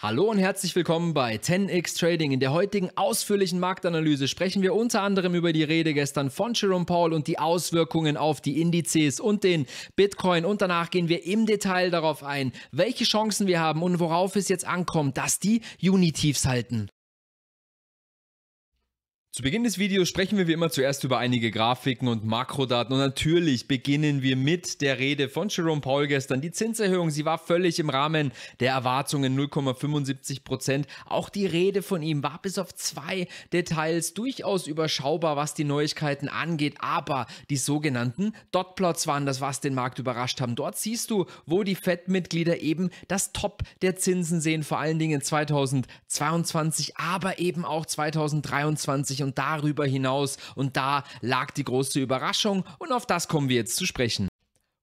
Hallo und herzlich willkommen bei 10x Trading. In der heutigen ausführlichen Marktanalyse sprechen wir unter anderem über die Rede gestern von Jerome Paul und die Auswirkungen auf die Indizes und den Bitcoin. Und danach gehen wir im Detail darauf ein, welche Chancen wir haben und worauf es jetzt ankommt, dass die juni halten. Zu Beginn des Videos sprechen wir wie immer zuerst über einige Grafiken und Makrodaten und natürlich beginnen wir mit der Rede von Jerome Paul gestern. Die Zinserhöhung, sie war völlig im Rahmen der Erwartungen 0,75 Prozent. Auch die Rede von ihm war bis auf zwei Details durchaus überschaubar, was die Neuigkeiten angeht, aber die sogenannten Dotplots waren das, was den Markt überrascht haben. Dort siehst du, wo die Fed-Mitglieder eben das Top der Zinsen sehen, vor allen Dingen 2022, aber eben auch 2023 und darüber hinaus und da lag die große Überraschung und auf das kommen wir jetzt zu sprechen.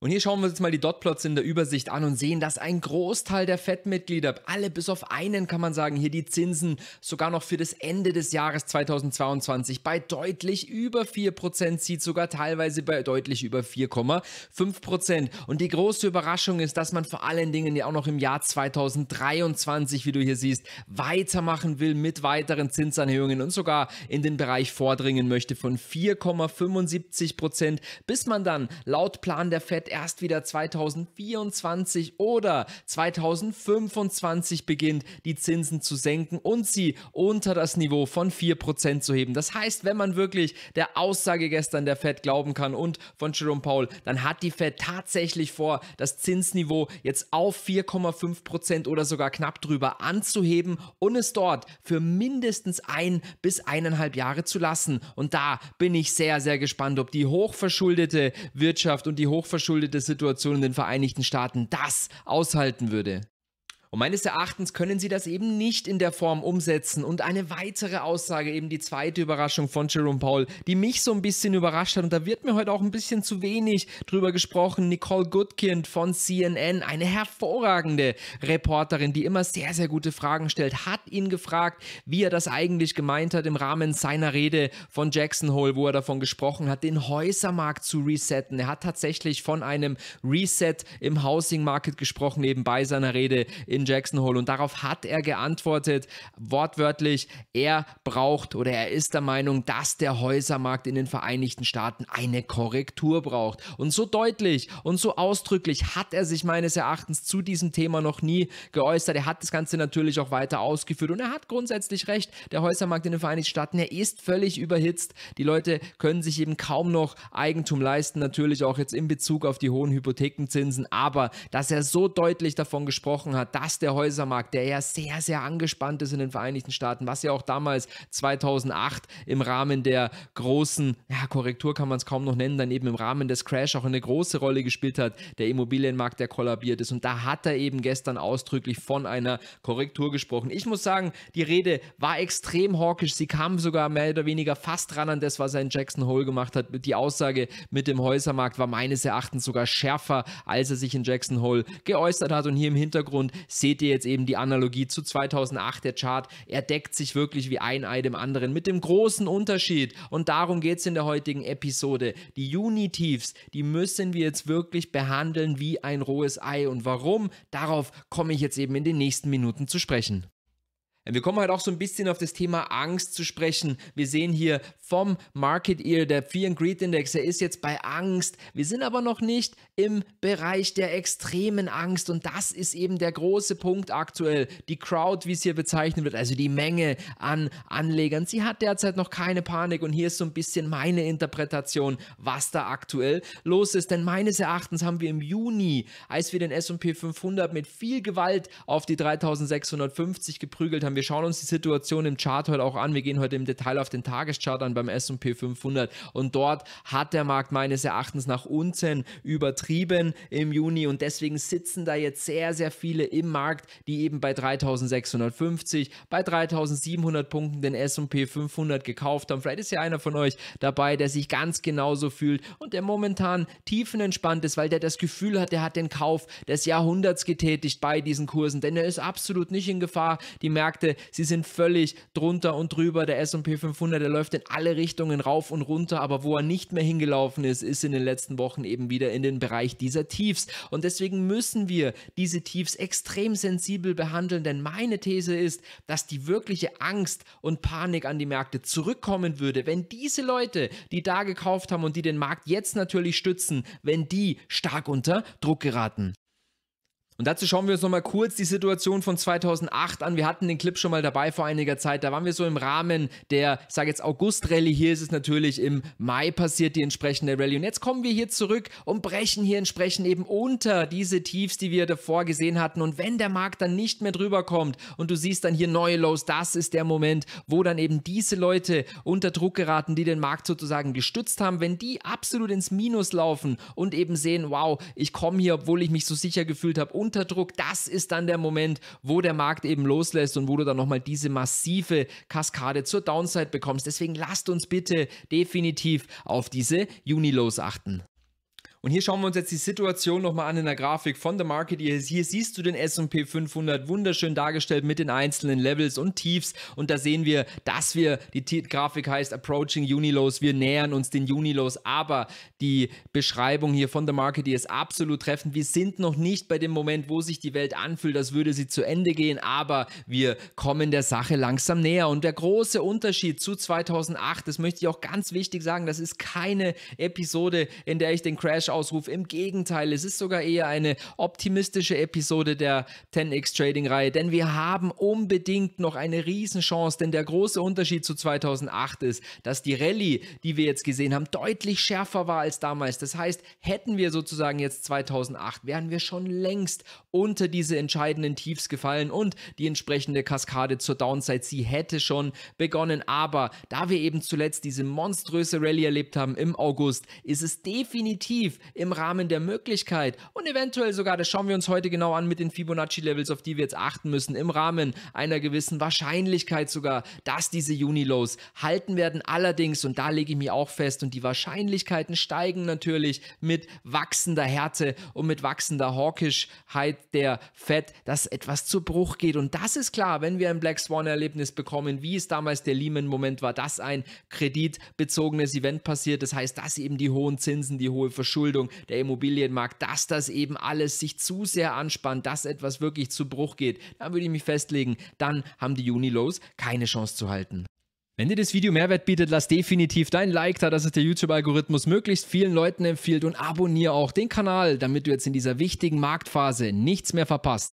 Und hier schauen wir uns jetzt mal die Dotplots in der Übersicht an und sehen, dass ein Großteil der FED-Mitglieder, alle bis auf einen kann man sagen, hier die Zinsen sogar noch für das Ende des Jahres 2022 bei deutlich über 4% zieht, sogar teilweise bei deutlich über 4,5%. Und die große Überraschung ist, dass man vor allen Dingen ja auch noch im Jahr 2023, wie du hier siehst, weitermachen will mit weiteren Zinsanhöhungen und sogar in den Bereich vordringen möchte von 4,75%, bis man dann laut Plan der FED erst wieder 2024 oder 2025 beginnt, die Zinsen zu senken und sie unter das Niveau von 4% zu heben. Das heißt, wenn man wirklich der Aussage gestern der Fed glauben kann und von Jerome Powell, dann hat die Fed tatsächlich vor, das Zinsniveau jetzt auf 4,5% oder sogar knapp drüber anzuheben und es dort für mindestens ein bis eineinhalb Jahre zu lassen. Und da bin ich sehr, sehr gespannt, ob die hochverschuldete Wirtschaft und die hochverschuldete geschuldete Situation in den Vereinigten Staaten das aushalten würde. Und meines Erachtens können sie das eben nicht in der Form umsetzen. Und eine weitere Aussage, eben die zweite Überraschung von Jerome Paul, die mich so ein bisschen überrascht hat. Und da wird mir heute auch ein bisschen zu wenig drüber gesprochen. Nicole Goodkind von CNN, eine hervorragende Reporterin, die immer sehr, sehr gute Fragen stellt, hat ihn gefragt, wie er das eigentlich gemeint hat im Rahmen seiner Rede von Jackson Hole, wo er davon gesprochen hat, den Häusermarkt zu resetten. Er hat tatsächlich von einem Reset im Housing Market gesprochen, eben bei seiner Rede in in Jackson Hole. Und darauf hat er geantwortet, wortwörtlich, er braucht oder er ist der Meinung, dass der Häusermarkt in den Vereinigten Staaten eine Korrektur braucht. Und so deutlich und so ausdrücklich hat er sich meines Erachtens zu diesem Thema noch nie geäußert. Er hat das Ganze natürlich auch weiter ausgeführt und er hat grundsätzlich recht. Der Häusermarkt in den Vereinigten Staaten, er ist völlig überhitzt. Die Leute können sich eben kaum noch Eigentum leisten, natürlich auch jetzt in Bezug auf die hohen Hypothekenzinsen. Aber dass er so deutlich davon gesprochen hat, dass dass der Häusermarkt, der ja sehr, sehr angespannt ist in den Vereinigten Staaten, was ja auch damals 2008 im Rahmen der großen ja, Korrektur kann man es kaum noch nennen, dann eben im Rahmen des Crash auch eine große Rolle gespielt hat, der Immobilienmarkt, der kollabiert ist. Und da hat er eben gestern ausdrücklich von einer Korrektur gesprochen. Ich muss sagen, die Rede war extrem hawkisch. Sie kam sogar mehr oder weniger fast ran an das, was er in Jackson Hole gemacht hat. Die Aussage mit dem Häusermarkt war meines Erachtens sogar schärfer, als er sich in Jackson Hole geäußert hat. Und hier im Hintergrund seht ihr jetzt eben die Analogie zu 2008 der Chart. Er deckt sich wirklich wie ein Ei dem anderen mit dem großen Unterschied. Und darum geht es in der heutigen Episode. Die Juni-Tiefs, die müssen wir jetzt wirklich behandeln wie ein rohes Ei. Und warum? Darauf komme ich jetzt eben in den nächsten Minuten zu sprechen. Wir kommen halt auch so ein bisschen auf das Thema Angst zu sprechen. Wir sehen hier vom Market Ear, der Fear and Greed Index, er ist jetzt bei Angst. Wir sind aber noch nicht im Bereich der extremen Angst und das ist eben der große Punkt aktuell. Die Crowd, wie es hier bezeichnet wird, also die Menge an Anlegern, sie hat derzeit noch keine Panik und hier ist so ein bisschen meine Interpretation, was da aktuell los ist. Denn meines Erachtens haben wir im Juni, als wir den S&P 500 mit viel Gewalt auf die 3650 geprügelt haben, haben. Wir schauen uns die Situation im Chart heute auch an. Wir gehen heute im Detail auf den Tageschart an beim S&P 500 und dort hat der Markt meines Erachtens nach unten übertrieben im Juni und deswegen sitzen da jetzt sehr, sehr viele im Markt, die eben bei 3650, bei 3700 Punkten den S&P 500 gekauft haben. Vielleicht ist ja einer von euch dabei, der sich ganz genauso fühlt und der momentan tiefenentspannt ist, weil der das Gefühl hat, der hat den Kauf des Jahrhunderts getätigt bei diesen Kursen, denn er ist absolut nicht in Gefahr. Die Märkte Märkte, sie sind völlig drunter und drüber. Der SP 500, der läuft in alle Richtungen rauf und runter, aber wo er nicht mehr hingelaufen ist, ist in den letzten Wochen eben wieder in den Bereich dieser Tiefs. Und deswegen müssen wir diese Tiefs extrem sensibel behandeln, denn meine These ist, dass die wirkliche Angst und Panik an die Märkte zurückkommen würde, wenn diese Leute, die da gekauft haben und die den Markt jetzt natürlich stützen, wenn die stark unter Druck geraten. Und dazu schauen wir uns nochmal kurz die Situation von 2008 an. Wir hatten den Clip schon mal dabei vor einiger Zeit. Da waren wir so im Rahmen der, ich sage jetzt August-Rallye. Hier ist es natürlich im Mai passiert die entsprechende Rallye. Und jetzt kommen wir hier zurück und brechen hier entsprechend eben unter diese Tiefs, die wir davor gesehen hatten. Und wenn der Markt dann nicht mehr drüber kommt und du siehst dann hier neue Lows, das ist der Moment, wo dann eben diese Leute unter Druck geraten, die den Markt sozusagen gestützt haben. Wenn die absolut ins Minus laufen und eben sehen, wow, ich komme hier, obwohl ich mich so sicher gefühlt habe, und unter Druck. Das ist dann der Moment, wo der Markt eben loslässt und wo du dann nochmal diese massive Kaskade zur Downside bekommst. Deswegen lasst uns bitte definitiv auf diese Unilows achten. Und hier schauen wir uns jetzt die Situation nochmal an in der Grafik von The Market. Hier siehst du den S&P 500 wunderschön dargestellt mit den einzelnen Levels und Tiefs. Und da sehen wir, dass wir, die Grafik heißt Approaching Unilows, wir nähern uns den Unilows. Aber die Beschreibung hier von The Market ist absolut treffend. Wir sind noch nicht bei dem Moment, wo sich die Welt anfühlt, als würde sie zu Ende gehen. Aber wir kommen der Sache langsam näher. Und der große Unterschied zu 2008, das möchte ich auch ganz wichtig sagen, das ist keine Episode, in der ich den Crash Falschausruf. Im Gegenteil, es ist sogar eher eine optimistische Episode der 10x Trading-Reihe, denn wir haben unbedingt noch eine Riesenchance, denn der große Unterschied zu 2008 ist, dass die Rallye, die wir jetzt gesehen haben, deutlich schärfer war als damals. Das heißt, hätten wir sozusagen jetzt 2008, wären wir schon längst unter diese entscheidenden Tiefs gefallen und die entsprechende Kaskade zur Downside, sie hätte schon begonnen. Aber da wir eben zuletzt diese monströse Rallye erlebt haben im August, ist es definitiv im Rahmen der Möglichkeit und eventuell sogar, das schauen wir uns heute genau an mit den Fibonacci-Levels, auf die wir jetzt achten müssen, im Rahmen einer gewissen Wahrscheinlichkeit sogar, dass diese Unilows halten werden. Allerdings, und da lege ich mir auch fest, und die Wahrscheinlichkeiten steigen natürlich mit wachsender Härte und mit wachsender Hawkischheit der Fed, dass etwas zu Bruch geht. Und das ist klar, wenn wir ein Black Swan-Erlebnis bekommen, wie es damals der Lehman-Moment war, dass ein kreditbezogenes Event passiert. Das heißt, dass eben die hohen Zinsen, die hohe Verschuldung, Überschuldung, der Immobilienmarkt, dass das eben alles sich zu sehr anspannt, dass etwas wirklich zu Bruch geht, dann würde ich mich festlegen, dann haben die Unilows keine Chance zu halten. Wenn dir das Video Mehrwert bietet, lass definitiv dein Like da, dass es der YouTube-Algorithmus möglichst vielen Leuten empfiehlt und abonniere auch den Kanal, damit du jetzt in dieser wichtigen Marktphase nichts mehr verpasst.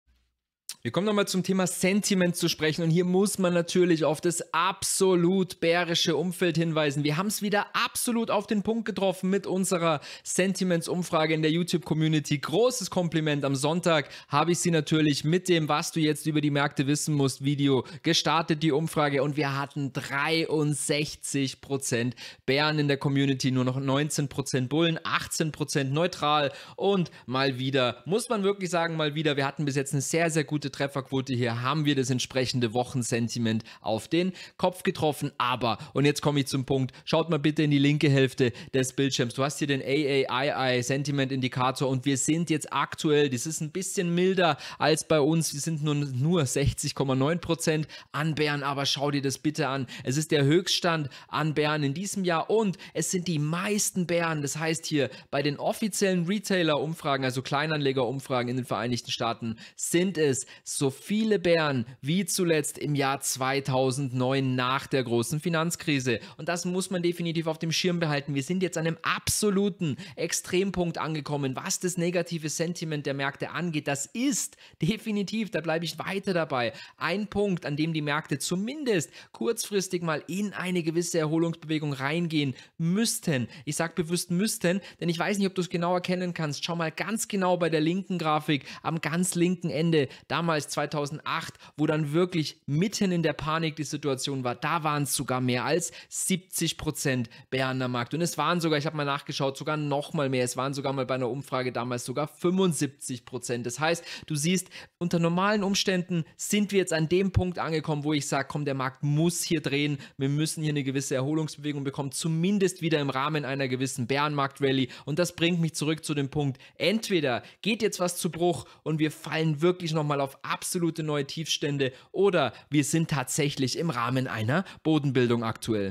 Wir kommen nochmal zum Thema Sentiment zu sprechen und hier muss man natürlich auf das absolut bärische Umfeld hinweisen. Wir haben es wieder absolut auf den Punkt getroffen mit unserer Sentiments-Umfrage in der YouTube-Community. Großes Kompliment. Am Sonntag habe ich sie natürlich mit dem, was du jetzt über die Märkte wissen musst, Video gestartet, die Umfrage und wir hatten 63% Bären in der Community, nur noch 19% Bullen, 18% neutral und mal wieder, muss man wirklich sagen, mal wieder, wir hatten bis jetzt eine sehr, sehr gute gute Trefferquote. Hier haben wir das entsprechende Wochensentiment auf den Kopf getroffen. Aber, und jetzt komme ich zum Punkt, schaut mal bitte in die linke Hälfte des Bildschirms. Du hast hier den AAII Sentiment Indikator und wir sind jetzt aktuell, das ist ein bisschen milder als bei uns. Wir sind nur, nur 60,9 an Bern, aber schau dir das bitte an. Es ist der Höchststand an Bern in diesem Jahr und es sind die meisten Bären. Das heißt hier bei den offiziellen Retailer-Umfragen, also Kleinanleger-Umfragen in den Vereinigten Staaten, sind es so viele Bären wie zuletzt im Jahr 2009 nach der großen Finanzkrise. Und das muss man definitiv auf dem Schirm behalten. Wir sind jetzt an einem absoluten Extrempunkt angekommen, was das negative Sentiment der Märkte angeht. Das ist definitiv, da bleibe ich weiter dabei, ein Punkt, an dem die Märkte zumindest kurzfristig mal in eine gewisse Erholungsbewegung reingehen müssten. Ich sage bewusst müssten, denn ich weiß nicht, ob du es genau erkennen kannst. Schau mal ganz genau bei der linken Grafik am ganz linken Ende. Da damals 2008, wo dann wirklich mitten in der Panik die Situation war, da waren es sogar mehr als 70 Prozent Berner Markt. Und es waren sogar, ich habe mal nachgeschaut, sogar noch mal mehr. Es waren sogar mal bei einer Umfrage damals sogar 75 Prozent. Das heißt, du siehst, unter normalen Umständen sind wir jetzt an dem Punkt angekommen, wo ich sage, komm, der Markt muss hier drehen. Wir müssen hier eine gewisse Erholungsbewegung bekommen, zumindest wieder im Rahmen einer gewissen Bärenmarkt-Rally. Und das bringt mich zurück zu dem Punkt, entweder geht jetzt was zu Bruch und wir fallen wirklich nochmal auf auf absolute neue Tiefstände oder wir sind tatsächlich im Rahmen einer Bodenbildung aktuell.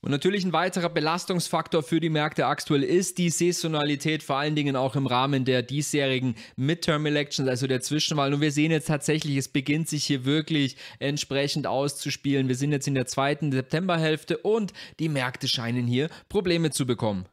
Und natürlich ein weiterer Belastungsfaktor für die Märkte aktuell ist die Saisonalität, vor allen Dingen auch im Rahmen der diesjährigen Midterm Elections, also der Zwischenwahl. Und wir sehen jetzt tatsächlich, es beginnt sich hier wirklich entsprechend auszuspielen. Wir sind jetzt in der zweiten Septemberhälfte und die Märkte scheinen hier Probleme zu bekommen.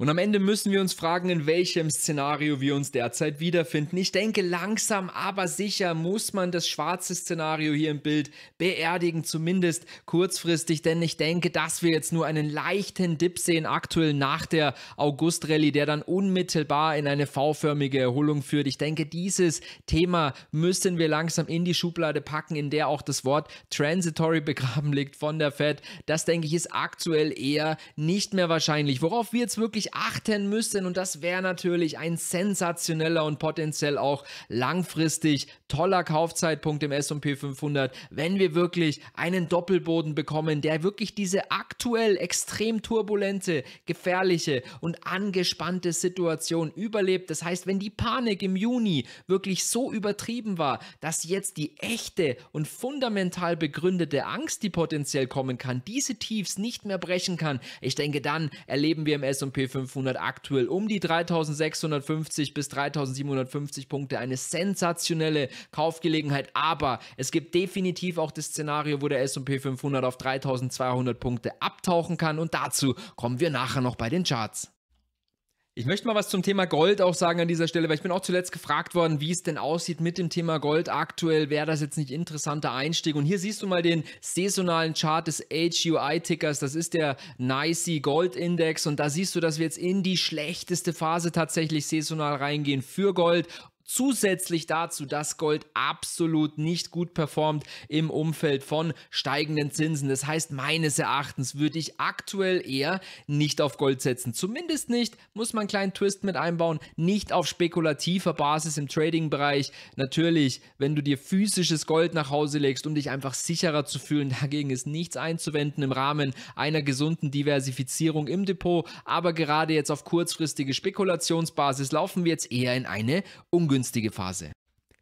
Und am Ende müssen wir uns fragen, in welchem Szenario wir uns derzeit wiederfinden. Ich denke, langsam, aber sicher muss man das schwarze Szenario hier im Bild beerdigen, zumindest kurzfristig, denn ich denke, dass wir jetzt nur einen leichten Dip sehen aktuell nach der August-Rallye, der dann unmittelbar in eine V-förmige Erholung führt. Ich denke, dieses Thema müssen wir langsam in die Schublade packen, in der auch das Wort transitory begraben liegt von der Fed. Das denke ich ist aktuell eher nicht mehr wahrscheinlich. Worauf wir jetzt wirklich achten müssen und das wäre natürlich ein sensationeller und potenziell auch langfristig toller Kaufzeitpunkt im S&P 500, wenn wir wirklich einen Doppelboden bekommen, der wirklich diese aktuell extrem turbulente, gefährliche und angespannte Situation überlebt. Das heißt, wenn die Panik im Juni wirklich so übertrieben war, dass jetzt die echte und fundamental begründete Angst, die potenziell kommen kann, diese Tiefs nicht mehr brechen kann, ich denke, dann erleben wir im S&P 500 3500, aktuell um die 3650 bis 3750 Punkte. Eine sensationelle Kaufgelegenheit, aber es gibt definitiv auch das Szenario, wo der S&P 500 auf 3200 Punkte abtauchen kann und dazu kommen wir nachher noch bei den Charts. Ich möchte mal was zum Thema Gold auch sagen an dieser Stelle, weil ich bin auch zuletzt gefragt worden, wie es denn aussieht mit dem Thema Gold aktuell. Wäre das jetzt nicht interessanter Einstieg? Und hier siehst du mal den saisonalen Chart des HUI-Tickers. Das ist der NICE Gold Index. Und da siehst du, dass wir jetzt in die schlechteste Phase tatsächlich saisonal reingehen für Gold. Zusätzlich dazu, dass Gold absolut nicht gut performt im Umfeld von steigenden Zinsen. Das heißt, meines Erachtens würde ich aktuell eher nicht auf Gold setzen. Zumindest nicht, muss man einen kleinen Twist mit einbauen, nicht auf spekulativer Basis im Trading-Bereich. Natürlich, wenn du dir physisches Gold nach Hause legst, um dich einfach sicherer zu fühlen, dagegen ist nichts einzuwenden im Rahmen einer gesunden Diversifizierung im Depot. Aber gerade jetzt auf kurzfristige Spekulationsbasis laufen wir jetzt eher in eine ungünstige ungünstige Phase.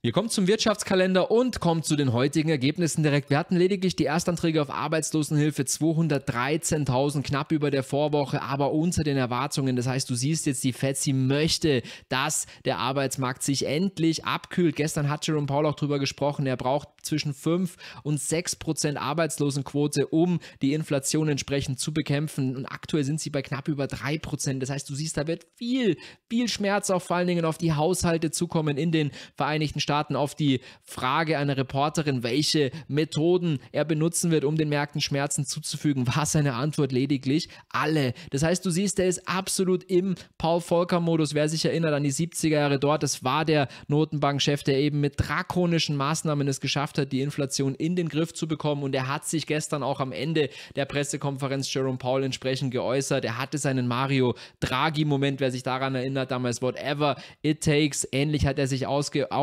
Wir kommen zum Wirtschaftskalender und kommen zu den heutigen Ergebnissen direkt. Wir hatten lediglich die Erstanträge auf Arbeitslosenhilfe 213.000, knapp über der Vorwoche, aber unter den Erwartungen. Das heißt, du siehst jetzt, die FED, sie möchte, dass der Arbeitsmarkt sich endlich abkühlt. Gestern hat Jerome Paul auch drüber gesprochen. Er braucht zwischen 5 und 6 Prozent Arbeitslosenquote, um die Inflation entsprechend zu bekämpfen. Und aktuell sind sie bei knapp über 3 Prozent. Das heißt, du siehst, da wird viel, viel Schmerz auch vor allen Dingen auf die Haushalte zukommen in den Vereinigten starten auf die Frage einer Reporterin, welche Methoden er benutzen wird, um den Märkten Schmerzen zuzufügen, war seine Antwort lediglich alle. Das heißt, du siehst, er ist absolut im Paul Volcker-Modus. Wer sich erinnert an die 70er Jahre dort, das war der Notenbankchef, der eben mit drakonischen Maßnahmen es geschafft hat, die Inflation in den Griff zu bekommen. Und er hat sich gestern auch am Ende der Pressekonferenz Jerome Paul entsprechend geäußert. Er hatte seinen Mario Draghi-Moment, wer sich daran erinnert, damals whatever it takes. Ähnlich hat er sich auch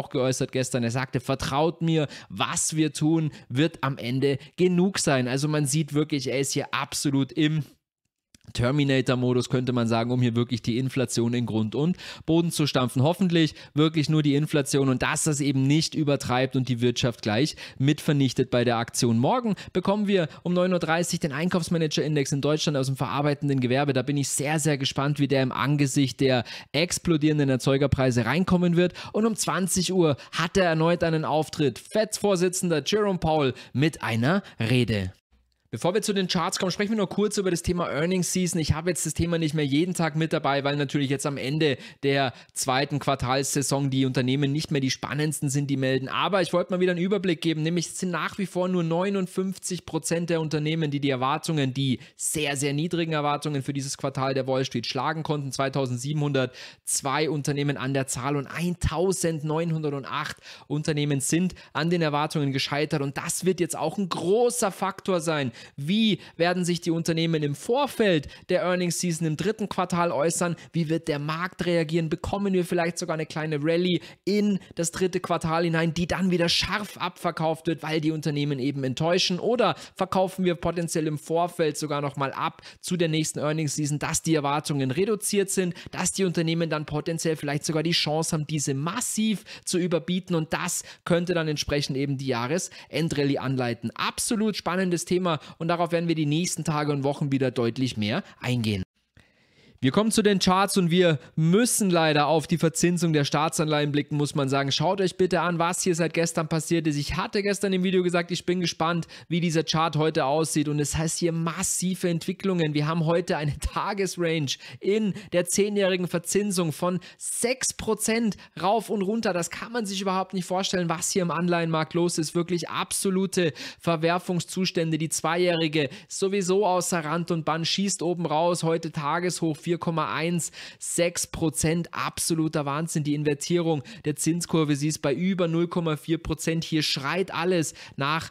geäußert geäußert gestern. Er sagte, vertraut mir, was wir tun, wird am Ende genug sein. Also man sieht wirklich, er ist hier absolut im Terminator-Modus könnte man sagen, um hier wirklich die Inflation in Grund und Boden zu stampfen. Hoffentlich wirklich nur die Inflation und dass das eben nicht übertreibt und die Wirtschaft gleich mit vernichtet bei der Aktion. Morgen bekommen wir um 9.30 Uhr den Einkaufsmanager-Index in Deutschland aus dem verarbeitenden Gewerbe. Da bin ich sehr, sehr gespannt, wie der im Angesicht der explodierenden Erzeugerpreise reinkommen wird. Und um 20 Uhr hat er erneut einen Auftritt. FEDs-Vorsitzender Jerome Powell mit einer Rede. Bevor wir zu den Charts kommen, sprechen wir noch kurz über das Thema Earnings Season. Ich habe jetzt das Thema nicht mehr jeden Tag mit dabei, weil natürlich jetzt am Ende der zweiten Quartalssaison die Unternehmen nicht mehr die spannendsten sind, die melden. Aber ich wollte mal wieder einen Überblick geben, nämlich es sind nach wie vor nur 59 Prozent der Unternehmen, die die Erwartungen, die sehr, sehr niedrigen Erwartungen für dieses Quartal der Wall Street schlagen konnten. 2702 Unternehmen an der Zahl und 1908 Unternehmen sind an den Erwartungen gescheitert. Und das wird jetzt auch ein großer Faktor sein wie werden sich die Unternehmen im Vorfeld der Earnings Season im dritten Quartal äußern? Wie wird der Markt reagieren? Bekommen wir vielleicht sogar eine kleine Rallye in das dritte Quartal hinein, die dann wieder scharf abverkauft wird, weil die Unternehmen eben enttäuschen? Oder verkaufen wir potenziell im Vorfeld sogar nochmal ab zu der nächsten Earnings Season, dass die Erwartungen reduziert sind, dass die Unternehmen dann potenziell vielleicht sogar die Chance haben, diese massiv zu überbieten und das könnte dann entsprechend eben die Jahresendrallye anleiten. Absolut spannendes Thema und darauf werden wir die nächsten Tage und Wochen wieder deutlich mehr eingehen. Wir kommen zu den Charts und wir müssen leider auf die Verzinsung der Staatsanleihen blicken, muss man sagen. Schaut euch bitte an, was hier seit gestern passiert ist. Ich hatte gestern im Video gesagt, ich bin gespannt, wie dieser Chart heute aussieht und es heißt hier massive Entwicklungen. Wir haben heute eine Tagesrange in der 10-jährigen Verzinsung von 6% rauf und runter. Das kann man sich überhaupt nicht vorstellen, was hier im Anleihenmarkt los ist. Wirklich absolute Verwerfungszustände. Die Zweijährige sowieso außer Rand und Band schießt oben raus. Heute Tageshoch 4%. 4,16 Prozent. Absoluter Wahnsinn. Die Invertierung der Zinskurve, sie ist bei über 0,4 Prozent. Hier schreit alles nach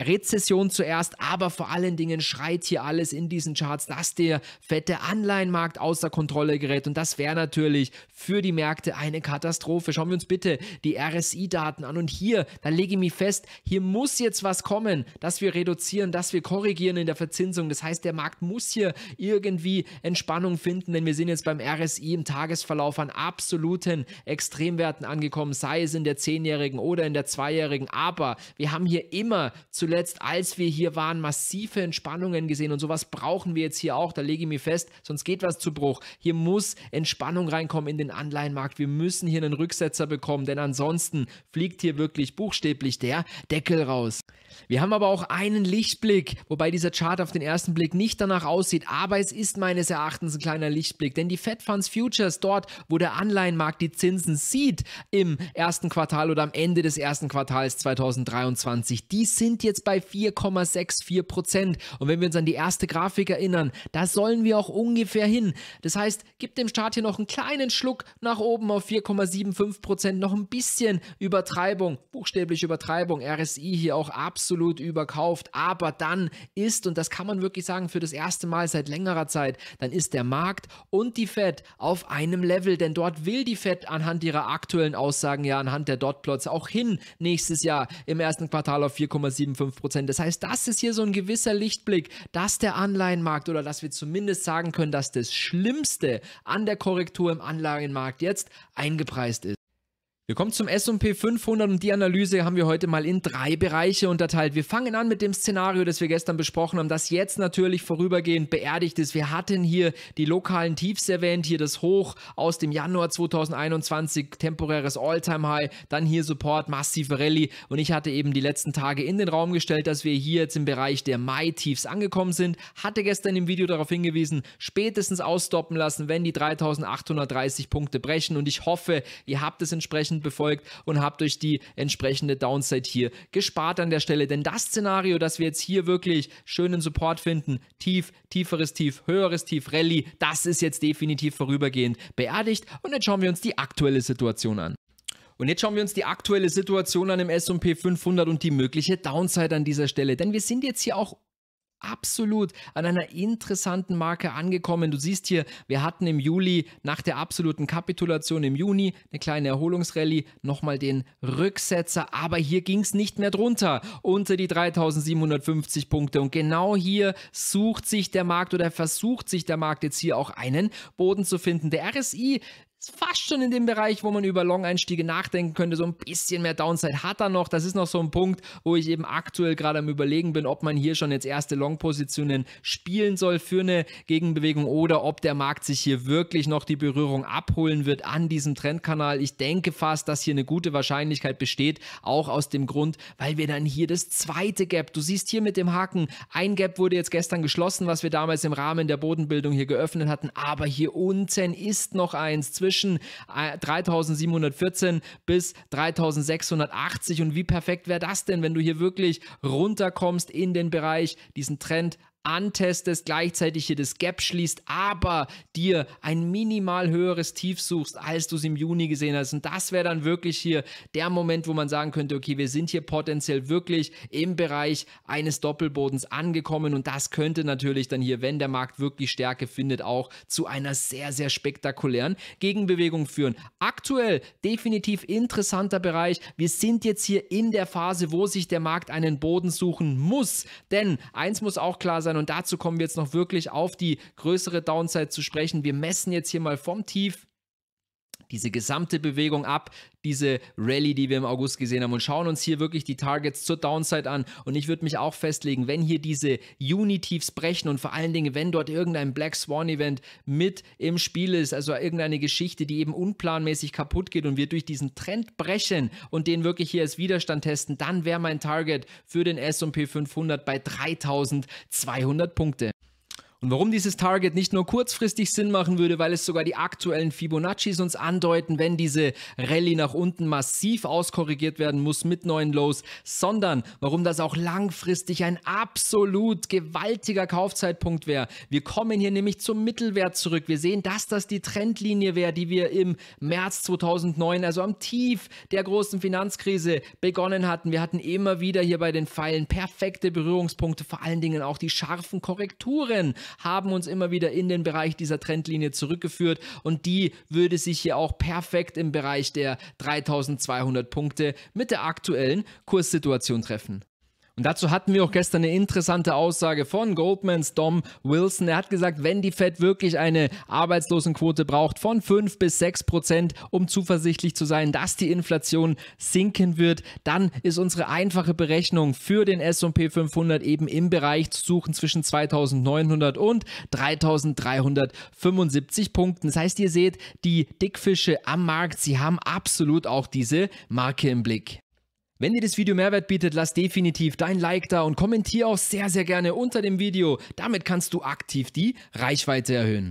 Rezession zuerst, aber vor allen Dingen schreit hier alles in diesen Charts, dass der fette Anleihenmarkt außer Kontrolle gerät und das wäre natürlich für die Märkte eine Katastrophe. Schauen wir uns bitte die RSI-Daten an und hier, da lege ich mich fest, hier muss jetzt was kommen, dass wir reduzieren, dass wir korrigieren in der Verzinsung. Das heißt, der Markt muss hier irgendwie Entspannung finden, denn wir sind jetzt beim RSI im Tagesverlauf an absoluten Extremwerten angekommen, sei es in der 10-jährigen oder in der 2-jährigen, aber wir haben hier immer zu zuletzt, als wir hier waren, massive Entspannungen gesehen und sowas brauchen wir jetzt hier auch. Da lege ich mir fest, sonst geht was zu Bruch. Hier muss Entspannung reinkommen in den Anleihenmarkt. Wir müssen hier einen Rücksetzer bekommen, denn ansonsten fliegt hier wirklich buchstäblich der Deckel raus. Wir haben aber auch einen Lichtblick, wobei dieser Chart auf den ersten Blick nicht danach aussieht, aber es ist meines Erachtens ein kleiner Lichtblick, denn die Fed Funds Futures dort, wo der Anleihenmarkt die Zinsen sieht im ersten Quartal oder am Ende des ersten Quartals 2023, die sind jetzt bei 4,64 Und wenn wir uns an die erste Grafik erinnern, da sollen wir auch ungefähr hin. Das heißt, gibt dem Chart hier noch einen kleinen Schluck nach oben auf 4,75 noch ein bisschen Übertreibung, buchstäblich Übertreibung, RSI hier auch absolut absolut überkauft. Aber dann ist, und das kann man wirklich sagen, für das erste Mal seit längerer Zeit, dann ist der Markt und die Fed auf einem Level. Denn dort will die Fed anhand ihrer aktuellen Aussagen, ja, anhand der Dotplots auch hin nächstes Jahr im ersten Quartal auf 4,75 Prozent. Das heißt, das ist hier so ein gewisser Lichtblick, dass der Anleihenmarkt oder dass wir zumindest sagen können, dass das Schlimmste an der Korrektur im Anleihenmarkt jetzt eingepreist ist. Wir kommen zum S&P 500 und die Analyse haben wir heute mal in drei Bereiche unterteilt. Wir fangen an mit dem Szenario, das wir gestern besprochen haben, das jetzt natürlich vorübergehend beerdigt ist. Wir hatten hier die lokalen Tiefs erwähnt, hier das Hoch aus dem Januar 2021, temporäres All-Time-High, dann hier Support, massive Rallye und ich hatte eben die letzten Tage in den Raum gestellt, dass wir hier jetzt im Bereich der Mai-Tiefs angekommen sind. Hatte gestern im Video darauf hingewiesen, spätestens ausstoppen lassen, wenn die 3830 Punkte brechen und ich hoffe, ihr habt es entsprechend entsprechend befolgt und habt euch die entsprechende Downside hier gespart an der Stelle. Denn das Szenario, dass wir jetzt hier wirklich schönen Support finden, tief, tieferes Tief, höheres Tief, Rallye, das ist jetzt definitiv vorübergehend beerdigt. Und jetzt schauen wir uns die aktuelle Situation an. Und jetzt schauen wir uns die aktuelle Situation an im S&P 500 und die mögliche Downside an dieser Stelle. Denn wir sind jetzt hier auch absolut an einer interessanten Marke angekommen. Du siehst hier, wir hatten im Juli nach der absoluten Kapitulation im Juni eine kleine Erholungsrallye, nochmal den Rücksetzer, aber hier ging es nicht mehr drunter unter die 3750 Punkte. Und genau hier sucht sich der Markt oder versucht sich der Markt jetzt hier auch einen Boden zu finden. Der RSI ist fast schon in dem Bereich, wo man über Long-Einstiege nachdenken könnte. So ein bisschen mehr Downside hat er noch. Das ist noch so ein Punkt, wo ich eben aktuell gerade am Überlegen bin, ob man hier schon jetzt erste Long-Positionen spielen soll für eine Gegenbewegung oder ob der Markt sich hier wirklich noch die Berührung abholen wird an diesem Trendkanal. Ich denke fast, dass hier eine gute Wahrscheinlichkeit besteht, auch aus dem Grund, weil wir dann hier das zweite Gap, du siehst hier mit dem Haken, ein Gap wurde jetzt gestern geschlossen, was wir damals im Rahmen der Bodenbildung hier geöffnet hatten, aber hier unten ist noch eins zwischen zwischen 3714 äh, bis 3680. Und wie perfekt wäre das denn, wenn du hier wirklich runterkommst in den Bereich, diesen Trend antestest, gleichzeitig hier das Gap schließt, aber dir ein minimal höheres Tief suchst, als du es im Juni gesehen hast. Und das wäre dann wirklich hier der Moment, wo man sagen könnte, okay, wir sind hier potenziell wirklich im Bereich eines Doppelbodens angekommen und das könnte natürlich dann hier, wenn der Markt wirklich Stärke findet, auch zu einer sehr, sehr spektakulären Gegenbewegung führen. Aktuell definitiv interessanter Bereich. Wir sind jetzt hier in der Phase, wo sich der Markt einen Boden suchen muss, denn eins muss auch klar sein, sein. Und dazu kommen wir jetzt noch wirklich auf die größere Downside zu sprechen. Wir messen jetzt hier mal vom Tief diese gesamte Bewegung ab, diese Rallye, die wir im August gesehen haben und schauen uns hier wirklich die Targets zur Downside an. Und ich würde mich auch festlegen, wenn hier diese Unitiefs brechen und vor allen Dingen, wenn dort irgendein Black Swan Event mit im Spiel ist, also irgendeine Geschichte, die eben unplanmäßig kaputt geht und wir durch diesen Trend brechen und den wirklich hier als Widerstand testen, dann wäre mein Target für den S&P 500 bei 3200 Punkte. Und warum dieses Target nicht nur kurzfristig Sinn machen würde, weil es sogar die aktuellen Fibonaccis uns andeuten, wenn diese Rallye nach unten massiv auskorrigiert werden muss mit neuen Lows, sondern warum das auch langfristig ein absolut gewaltiger Kaufzeitpunkt wäre. Wir kommen hier nämlich zum Mittelwert zurück. Wir sehen, dass das die Trendlinie wäre, die wir im März 2009, also am Tief der großen Finanzkrise begonnen hatten. Wir hatten immer wieder hier bei den Pfeilen perfekte Berührungspunkte, vor allen Dingen auch die scharfen Korrekturen haben uns immer wieder in den Bereich dieser Trendlinie zurückgeführt und die würde sich hier auch perfekt im Bereich der 3200 Punkte mit der aktuellen Kurssituation treffen. Und dazu hatten wir auch gestern eine interessante Aussage von Goldmans Dom Wilson. Er hat gesagt, wenn die Fed wirklich eine Arbeitslosenquote braucht von 5 bis 6 Prozent, um zuversichtlich zu sein, dass die Inflation sinken wird, dann ist unsere einfache Berechnung für den S&P 500 eben im Bereich zu suchen zwischen 2900 und 3375 Punkten. Das heißt, ihr seht, die Dickfische am Markt, sie haben absolut auch diese Marke im Blick. Wenn dir das Video Mehrwert bietet, lass definitiv dein Like da und kommentier auch sehr, sehr gerne unter dem Video. Damit kannst du aktiv die Reichweite erhöhen.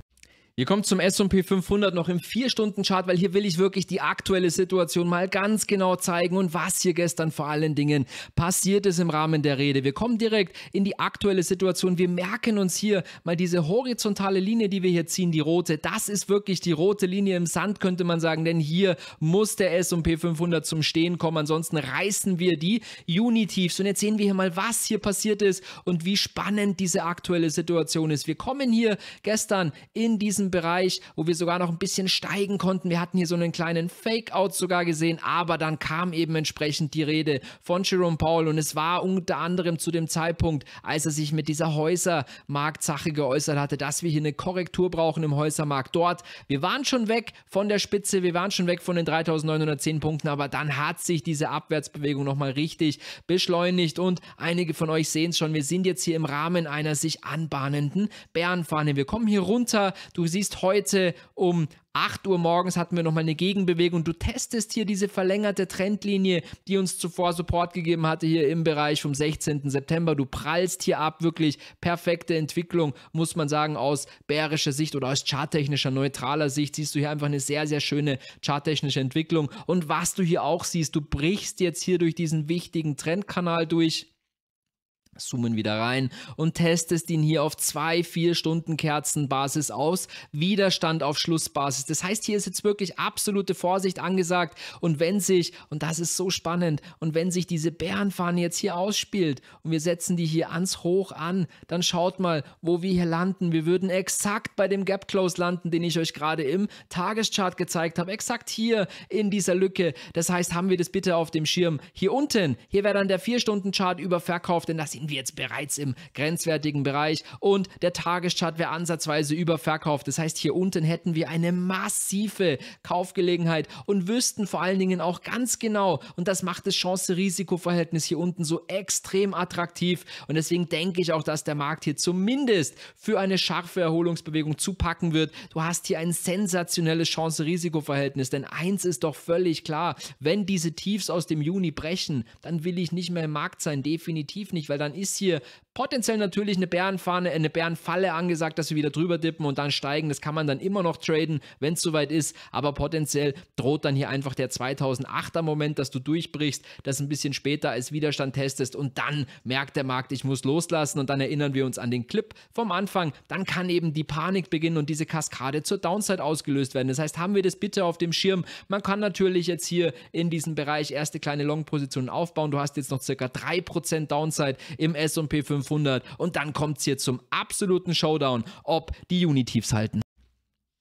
Ihr kommt zum S&P 500 noch im 4-Stunden-Chart, weil hier will ich wirklich die aktuelle Situation mal ganz genau zeigen und was hier gestern vor allen Dingen passiert ist im Rahmen der Rede. Wir kommen direkt in die aktuelle Situation. Wir merken uns hier mal diese horizontale Linie, die wir hier ziehen, die rote. Das ist wirklich die rote Linie im Sand, könnte man sagen, denn hier muss der S&P 500 zum Stehen kommen. Ansonsten reißen wir die juni Und jetzt sehen wir hier mal, was hier passiert ist und wie spannend diese aktuelle Situation ist. Wir kommen hier gestern in diesen Bereich, wo wir sogar noch ein bisschen steigen konnten. Wir hatten hier so einen kleinen Fake-Out sogar gesehen, aber dann kam eben entsprechend die Rede von Jerome Powell und es war unter anderem zu dem Zeitpunkt, als er sich mit dieser Häusermarktsache geäußert hatte, dass wir hier eine Korrektur brauchen im Häusermarkt dort. Wir waren schon weg von der Spitze, wir waren schon weg von den 3910 Punkten, aber dann hat sich diese Abwärtsbewegung nochmal richtig beschleunigt und einige von euch sehen es schon, wir sind jetzt hier im Rahmen einer sich anbahnenden Bärenfahne. Wir kommen hier runter, du siehst siehst, heute um 8 Uhr morgens hatten wir nochmal eine Gegenbewegung. Du testest hier diese verlängerte Trendlinie, die uns zuvor Support gegeben hatte, hier im Bereich vom 16. September. Du prallst hier ab, wirklich perfekte Entwicklung, muss man sagen, aus bärischer Sicht oder aus charttechnischer, neutraler Sicht siehst du hier einfach eine sehr, sehr schöne charttechnische Entwicklung. Und was du hier auch siehst, du brichst jetzt hier durch diesen wichtigen Trendkanal durch. Zoomen wieder rein und testest ihn hier auf zwei, vier Stunden Kerzenbasis aus. Widerstand auf Schlussbasis. Das heißt, hier ist jetzt wirklich absolute Vorsicht angesagt. Und wenn sich, und das ist so spannend, und wenn sich diese Bärenfahne jetzt hier ausspielt und wir setzen die hier ans Hoch an, dann schaut mal, wo wir hier landen. Wir würden exakt bei dem Gap Close landen, den ich euch gerade im Tageschart gezeigt habe. Exakt hier in dieser Lücke. Das heißt, haben wir das bitte auf dem Schirm. Hier unten, hier wäre dann der 4-Stunden-Chart überverkauft, denn das sind standen wir jetzt bereits im grenzwertigen Bereich und der Tageschart wäre ansatzweise überverkauft. Das heißt, hier unten hätten wir eine massive Kaufgelegenheit und wüssten vor allen Dingen auch ganz genau, und das macht das Chance-Risiko-Verhältnis hier unten so extrem attraktiv. Und deswegen denke ich auch, dass der Markt hier zumindest für eine scharfe Erholungsbewegung zupacken wird. Du hast hier ein sensationelles Chance-Risiko-Verhältnis, denn eins ist doch völlig klar, wenn diese Tiefs aus dem Juni brechen, dann will ich nicht mehr im Markt sein, definitiv nicht, weil dann ist hier Potenziell natürlich eine Bärenfahne, eine Bärenfalle angesagt, dass wir wieder drüber dippen und dann steigen. Das kann man dann immer noch traden, wenn es soweit ist. Aber potenziell droht dann hier einfach der 2008er Moment, dass du durchbrichst, das ein bisschen später als Widerstand testest und dann merkt der Markt, ich muss loslassen und dann erinnern wir uns an den Clip vom Anfang. Dann kann eben die Panik beginnen und diese Kaskade zur Downside ausgelöst werden. Das heißt, haben wir das bitte auf dem Schirm. Man kann natürlich jetzt hier in diesem Bereich erste kleine Long-Positionen aufbauen. Du hast jetzt noch circa 3% Downside im S&P 500 500 und dann kommt es hier zum absoluten Showdown, ob die Unitiefs halten.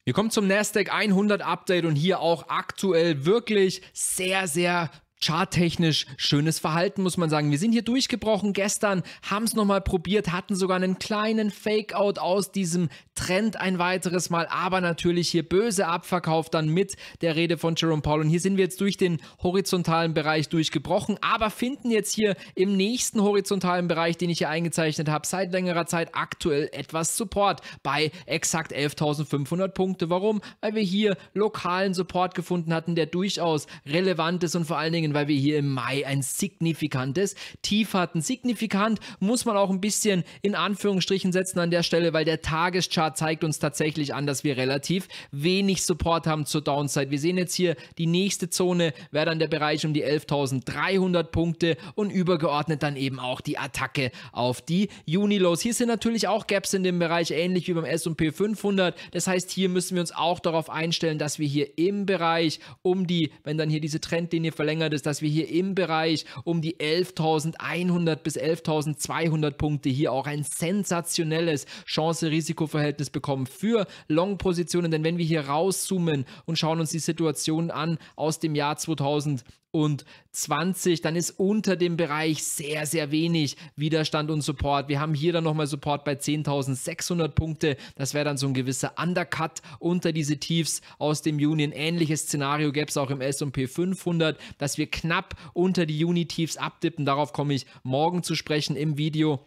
Wir kommen zum Nasdaq 100 Update und hier auch aktuell wirklich sehr, sehr charttechnisch schönes Verhalten, muss man sagen. Wir sind hier durchgebrochen gestern, haben es nochmal probiert, hatten sogar einen kleinen Fake-Out aus diesem Trend ein weiteres Mal, aber natürlich hier böse Abverkauf dann mit der Rede von Jerome Powell. Und hier sind wir jetzt durch den horizontalen Bereich durchgebrochen, aber finden jetzt hier im nächsten horizontalen Bereich, den ich hier eingezeichnet habe, seit längerer Zeit aktuell etwas Support bei exakt 11.500 Punkte. Warum? Weil wir hier lokalen Support gefunden hatten, der durchaus relevant ist und vor allen Dingen sein, weil wir hier im Mai ein signifikantes Tief hatten. Signifikant muss man auch ein bisschen in Anführungsstrichen setzen an der Stelle, weil der Tageschart zeigt uns tatsächlich an, dass wir relativ wenig Support haben zur Downside. Wir sehen jetzt hier die nächste Zone, wäre dann der Bereich um die 11.300 Punkte und übergeordnet dann eben auch die Attacke auf die Unilos. Hier sind natürlich auch Gaps in dem Bereich, ähnlich wie beim S&P 500. Das heißt, hier müssen wir uns auch darauf einstellen, dass wir hier im Bereich um die, wenn dann hier diese Trendlinie verlängert würdest, dass wir hier im Bereich um die 11.100 bis 11.200 Punkte hier auch ein sensationelles Chance-Risiko-Verhältnis bekommen für Long-Positionen. Denn wenn wir hier rauszoomen und schauen uns die Situation an aus dem Jahr 2000, und 20, dann ist unter dem Bereich sehr, sehr wenig Widerstand und Support. Wir haben hier dann nochmal Support bei 10.600 Punkte. Das wäre dann so ein gewisser Undercut unter diese Tiefs aus dem Juni. Ein ähnliches Szenario gäbe es auch im S&P 500, dass wir knapp unter die Juni-Tiefs abdippen. Darauf komme ich morgen zu sprechen im Video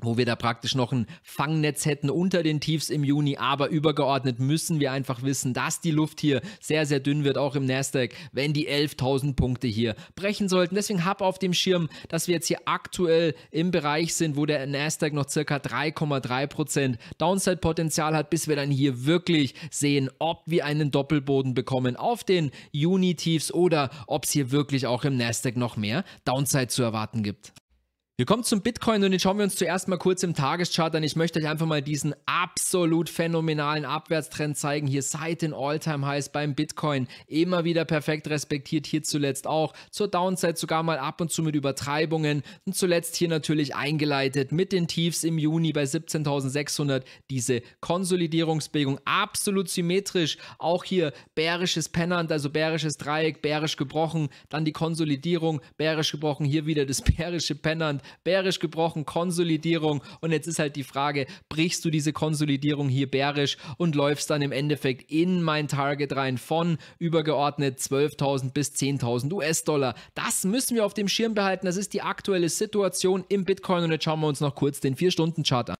wo wir da praktisch noch ein Fangnetz hätten unter den Tiefs im Juni, aber übergeordnet müssen wir einfach wissen, dass die Luft hier sehr, sehr dünn wird, auch im Nasdaq, wenn die 11.000 Punkte hier brechen sollten. Deswegen hab auf dem Schirm, dass wir jetzt hier aktuell im Bereich sind, wo der Nasdaq noch circa 3,3% Downside-Potenzial hat, bis wir dann hier wirklich sehen, ob wir einen Doppelboden bekommen auf den Juni-Tiefs oder ob es hier wirklich auch im Nasdaq noch mehr Downside zu erwarten gibt. Wir kommen zum Bitcoin und den schauen wir uns zuerst mal kurz im Tageschart an. Ich möchte euch einfach mal diesen absolut phänomenalen Abwärtstrend zeigen. Hier seit den All-Time-Highs beim Bitcoin immer wieder perfekt respektiert. Hier zuletzt auch zur Downside sogar mal ab und zu mit Übertreibungen und zuletzt hier natürlich eingeleitet mit den Tiefs im Juni bei 17.600. Diese Konsolidierungsbewegung absolut symmetrisch. Auch hier bärisches Pennant, also bärisches Dreieck, bärisch gebrochen, dann die Konsolidierung, bärisch gebrochen, hier wieder das bärische Pennant bärisch gebrochen, Konsolidierung. Und jetzt ist halt die Frage, brichst du diese Konsolidierung hier bärisch und läufst dann im Endeffekt in mein Target rein von übergeordnet 12.000 bis 10.000 US-Dollar. Das müssen wir auf dem Schirm behalten. Das ist die aktuelle Situation im Bitcoin. Und jetzt schauen wir uns noch kurz den 4-Stunden-Chart an.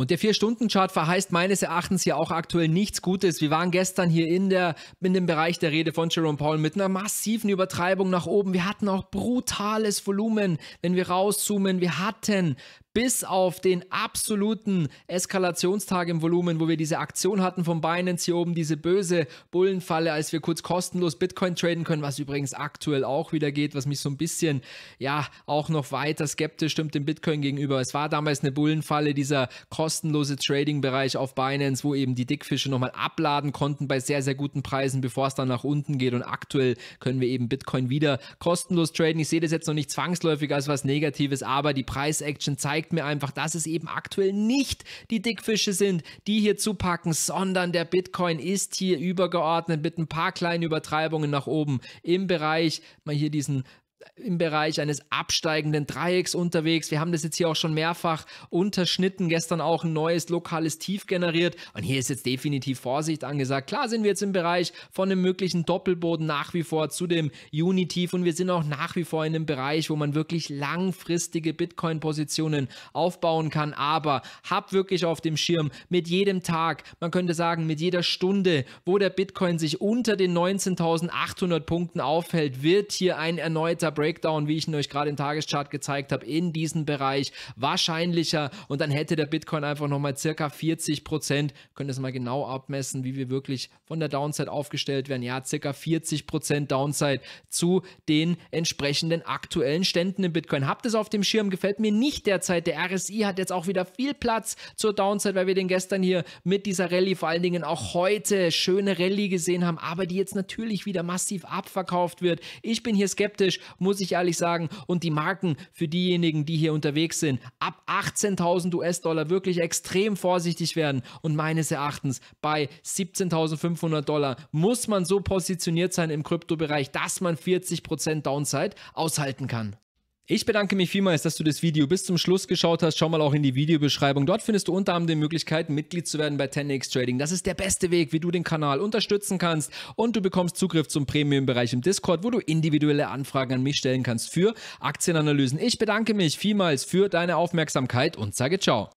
Und der Vier-Stunden-Chart verheißt meines Erachtens ja auch aktuell nichts Gutes. Wir waren gestern hier in, der, in dem Bereich der Rede von Jerome Paul mit einer massiven Übertreibung nach oben. Wir hatten auch brutales Volumen, wenn wir rauszoomen. Wir hatten bis auf den absoluten Eskalationstag im Volumen, wo wir diese Aktion hatten von Binance hier oben, diese böse Bullenfalle, als wir kurz kostenlos Bitcoin traden können, was übrigens aktuell auch wieder geht, was mich so ein bisschen, ja, auch noch weiter skeptisch stimmt dem Bitcoin gegenüber. Es war damals eine Bullenfalle, dieser kostenlose Trading-Bereich auf Binance, wo eben die Dickfische nochmal abladen konnten bei sehr, sehr guten Preisen, bevor es dann nach unten geht und aktuell können wir eben Bitcoin wieder kostenlos traden. Ich sehe das jetzt noch nicht zwangsläufig als was Negatives, aber die Preis-Action zeigt, zeigt mir einfach, dass es eben aktuell nicht die Dickfische sind, die hier zupacken, sondern der Bitcoin ist hier übergeordnet mit ein paar kleinen Übertreibungen nach oben im Bereich, mal hier diesen im Bereich eines absteigenden Dreiecks unterwegs. Wir haben das jetzt hier auch schon mehrfach unterschnitten, gestern auch ein neues lokales Tief generiert und hier ist jetzt definitiv Vorsicht angesagt. Klar sind wir jetzt im Bereich von einem möglichen Doppelboden nach wie vor zu dem Unitief und wir sind auch nach wie vor in einem Bereich, wo man wirklich langfristige Bitcoin-Positionen aufbauen kann, aber hab wirklich auf dem Schirm mit jedem Tag, man könnte sagen mit jeder Stunde, wo der Bitcoin sich unter den 19.800 Punkten aufhält, wird hier ein erneuter kompletter Breakdown, wie ich ihn euch gerade im Tageschart gezeigt habe, in diesem Bereich wahrscheinlicher und dann hätte der Bitcoin einfach nochmal circa 40 Prozent, können es mal genau abmessen, wie wir wirklich von der Downside aufgestellt werden, ja, circa 40 Prozent Downside zu den entsprechenden aktuellen Ständen im Bitcoin. Habt es auf dem Schirm, gefällt mir nicht derzeit. Der RSI hat jetzt auch wieder viel Platz zur Downside, weil wir den gestern hier mit dieser Rallye, vor allen Dingen auch heute, schöne Rallye gesehen haben, aber die jetzt natürlich wieder massiv abverkauft wird. Ich bin hier skeptisch muss ich ehrlich sagen. Und die Marken für diejenigen, die hier unterwegs sind, ab 18.000 US-Dollar wirklich extrem vorsichtig werden. Und meines Erachtens bei 17.500 Dollar muss man so positioniert sein im Kryptobereich, dass man 40% Downside aushalten kann. Ich bedanke mich vielmals, dass du das Video bis zum Schluss geschaut hast. Schau mal auch in die Videobeschreibung. Dort findest du unter anderem die Möglichkeit, Mitglied zu werden bei 10x Trading. Das ist der beste Weg, wie du den Kanal unterstützen kannst. Und du bekommst Zugriff zum Premium-Bereich im Discord, wo du individuelle Anfragen an mich stellen kannst für Aktienanalysen. Ich bedanke mich vielmals für deine Aufmerksamkeit und sage ciao.